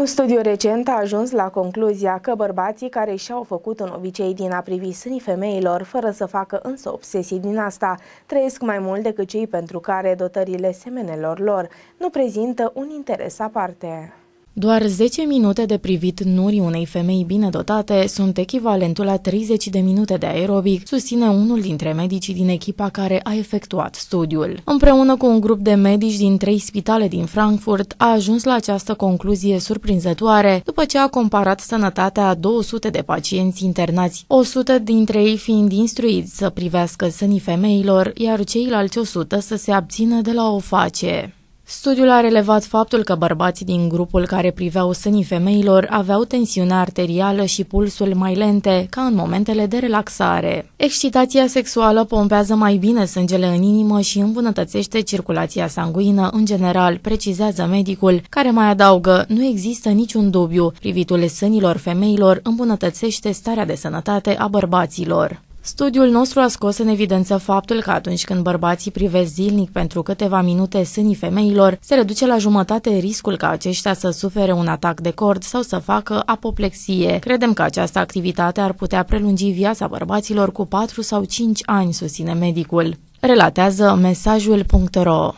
Un studiu recent a ajuns la concluzia că bărbații care și-au făcut un obicei din a privi sânii femeilor, fără să facă însă obsesii din asta, trăiesc mai mult decât cei pentru care dotările semenelor lor nu prezintă un interes aparte. Doar 10 minute de privit nuri unei femei bine dotate sunt echivalentul la 30 de minute de aerobic, susține unul dintre medicii din echipa care a efectuat studiul. Împreună cu un grup de medici din trei spitale din Frankfurt, a ajuns la această concluzie surprinzătoare după ce a comparat sănătatea a 200 de pacienți internați, 100 dintre ei fiind instruiți să privească sânii femeilor, iar ceilalți 100 să se abțină de la o face. Studiul a relevat faptul că bărbații din grupul care priveau sânii femeilor aveau tensiunea arterială și pulsul mai lente, ca în momentele de relaxare. Excitația sexuală pompează mai bine sângele în inimă și îmbunătățește circulația sanguină în general, precizează medicul, care mai adaugă, nu există niciun dubiu, privitul sânilor femeilor îmbunătățește starea de sănătate a bărbaților. Studiul nostru a scos în evidență faptul că atunci când bărbații privesc zilnic pentru câteva minute sânii femeilor, se reduce la jumătate riscul ca aceștia să sufere un atac de cord sau să facă apoplexie. Credem că această activitate ar putea prelungi viața bărbaților cu 4 sau 5 ani, susține medicul. Relatează mesajul.ro